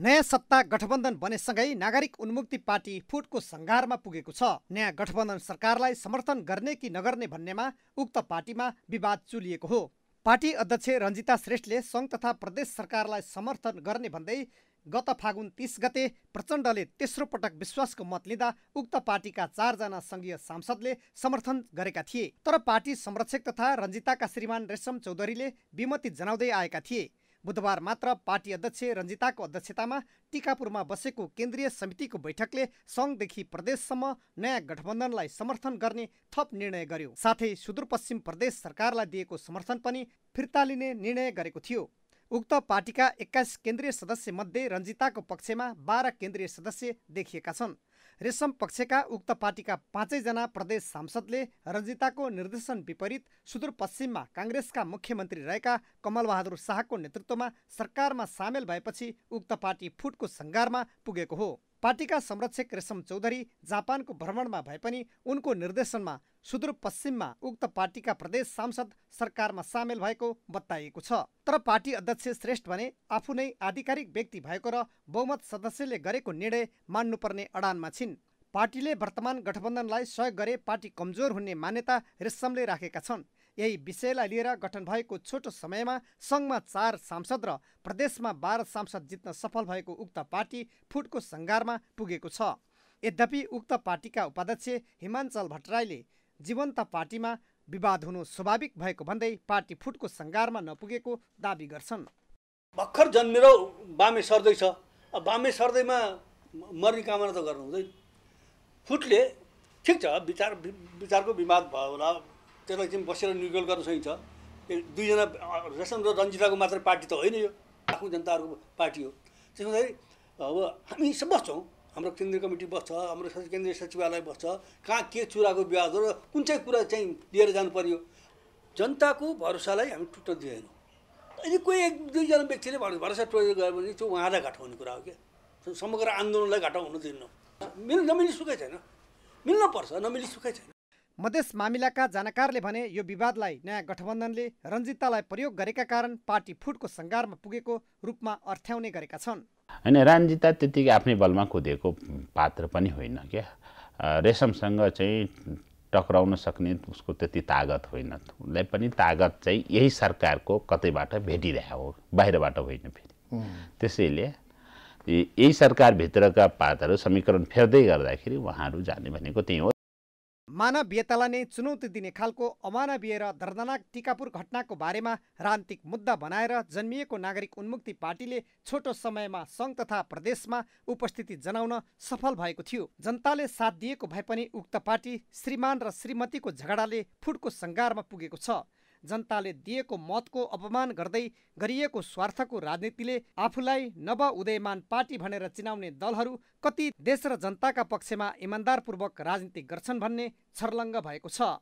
नयाँ सत्ता गठबन्धन बनेसँगै नागरिक उन्मुक्ति पार्टी फुटको सङ्घारमा पुगेको छ नयाँ गठबन्धन सरकारलाई समर्थन गर्ने कि नगर्ने भन्नेमा उक्त पार्टीमा विवाद चुलिएको हो पार्टी अध्यक्ष रञ्जिता श्रेष्ठले सङ्घ तथा प्रदेश सरकारलाई समर्थन गर्ने भन्दै गत फागुन तिस गते प्रचण्डले तेस्रो पटक विश्वासको मत लिँदा उक्त पार्टीका चारजना सङ्घीय सांसदले समर्थन गरेका थिए तर पार्टी संरक्षक तथा रञ्जिताका श्रीमान रेशम चौधरीले विमति जनाउँदै आएका थिए बुधबार मात्र पार्टी अध्यक्ष रञ्जिताको अध्यक्षतामा टिकापुरमा बसेको केन्द्रीय समितिको बैठकले सङ्घदेखि प्रदेशसम्म नयाँ गठबन्धनलाई समर्थन गर्ने थप निर्णय गर्यो साथै सुदूरपश्चिम प्रदेश सरकारलाई दिएको समर्थन पनि फिर्ता लिने निर्णय गरेको थियो उक्त पार्टीका एक्काइस केन्द्रीय सदस्यमध्ये रञ्जिताको पक्षमा बाह्र केन्द्रीय सदस्य देखिएका छन् रेशम पक्षका उक्त पार्टीका पाँचैजना प्रदेश सांसदले रजिताको निर्देशन विपरीत सुदूरपश्चिममा काङ्ग्रेसका मुख्यमन्त्री रहेका कमलबहादुर शाहको नेतृत्वमा सरकारमा सामेल भएपछि उक्त पार्टी फुटको सङ्घारमा पुगेको हो पार्टीका संरक्षक रेशम चौधरी जापानको भ्रमणमा भए पनि उनको निर्देशनमा सुदूरपश्चिममा उक्त पार्टीका प्रदेश सांसद सरकारमा सामेल भएको बताइएको छ तर पार्टी अध्यक्ष श्रेष्ठ भने आफू नै आधिकारिक व्यक्ति भएको र बहुमत सदस्यले गरेको निर्णय मान्नुपर्ने अडानमा छिन् पार्टीले वर्तमान गठबन्धनलाई सहयोग गरे पार्टी कमजोर हुने मान्यता रेशमले राखेका छन् यही विषयलाई लिएर गठन भएको छोटो समयमा सङ्घमा चार सांसद र प्रदेशमा बाह्र सांसद जित्न सफल भएको उक्त पार्टी फुटको सङ्घारमा पुगेको छ यद्यपि उक्त पार्टीका उपाध्यक्ष हिमाञ्चल भट्टराईले जीवन्त पार्टीमा विवाद हुनु स्वाभाविक भएको भन्दै पार्टी फुटको सङ्घारमा नपुगेको दावी गर्छन् भर्खर जन्मेर बामे सर्दैछ बामे सर्दैमा मर्ने कामना त गर्नु हुँदैन फुटले ठिक छ विचार विचारको विवाद भयो होला त्यसलाई चाहिँ बसेर निर्गोल गर्न सकिन्छ दुईजना रेशन र रन्जिताको मात्र पार्टी त होइन यो आफ्नो जनताहरूको पार्टी हो त्यस हुँदाखेरि अब हामी बस्छौँ हाम्रो केन्द्रीय कमिटी बस्छ हाम्रो केन्द्रीय सचिवालय बस्छ कहाँ के चुराको विवाद हो र कुन चाहिँ कुरा चाहिँ लिएर जानु पर्यो जनताको भरोसालाई हामी टुट्न दिँदैनौँ अहिले कोही एक दुईजना व्यक्तिले भरोसा टोलेर गयो भने त्यो उहाँलाई घाटा हुने कुरा हो क्या समग्र आन्दोलनलाई घाटा हुन दिनु मेरो नमिली सुकै छैन मिल्न पर्छ नमिली सुकै छैन मधेस मामिलाका जानकारले भने यो विवादलाई नयाँ गठबन्धनले रन्जितालाई प्रयोग गरेका कारण पार्टी फुटको सङ्घारमा पुगेको रूपमा अर्थ्याउने गरेका छन् होइन रन्जिता त्यतिकै आफ्नै बलमा कुदेको पात्र पनि होइन क्या रेशमसँग चाहिँ टक्राउन सक्ने उसको त्यति तागत होइन उसलाई पनि तागत चाहिँ यही सरकारको कतैबाट भेटिरहेको हो बाहिरबाट होइन फेरि त्यसैले यही सरकारभित्रका पातहरू समीकरण फेर्दै गर्दाखेरि उहाँहरू जाने भनेको त्यही हो मानवीयतालाई नै चुनौती दिने खालको अमानवीय र दर्दनाक टिकापुर घटनाको बारेमा रान्तिक मुद्दा बनाएर जन्मिएको नागरिक उन्मुक्ति पार्टीले छोटो समयमा सङ्घ तथा प्रदेशमा उपस्थिति जनाउन सफल भएको थियो जनताले साथ दिएको भए पनि उक्त पार्टी श्रीमान र श्रीमतीको झगडाले फुटको सङ्गारमा पुगेको छ जनताले दिएको मतको अपमान गर्दै गरिएको स्वार्थको राजनीतिले आफूलाई नव उदयमान पार्टी भनेर चिनाउने दलहरू कति देश र जनताका पक्षमा इमान्दारपूर्वक राजनीति गर्छन् भन्ने छर्लङ्ग भएको छ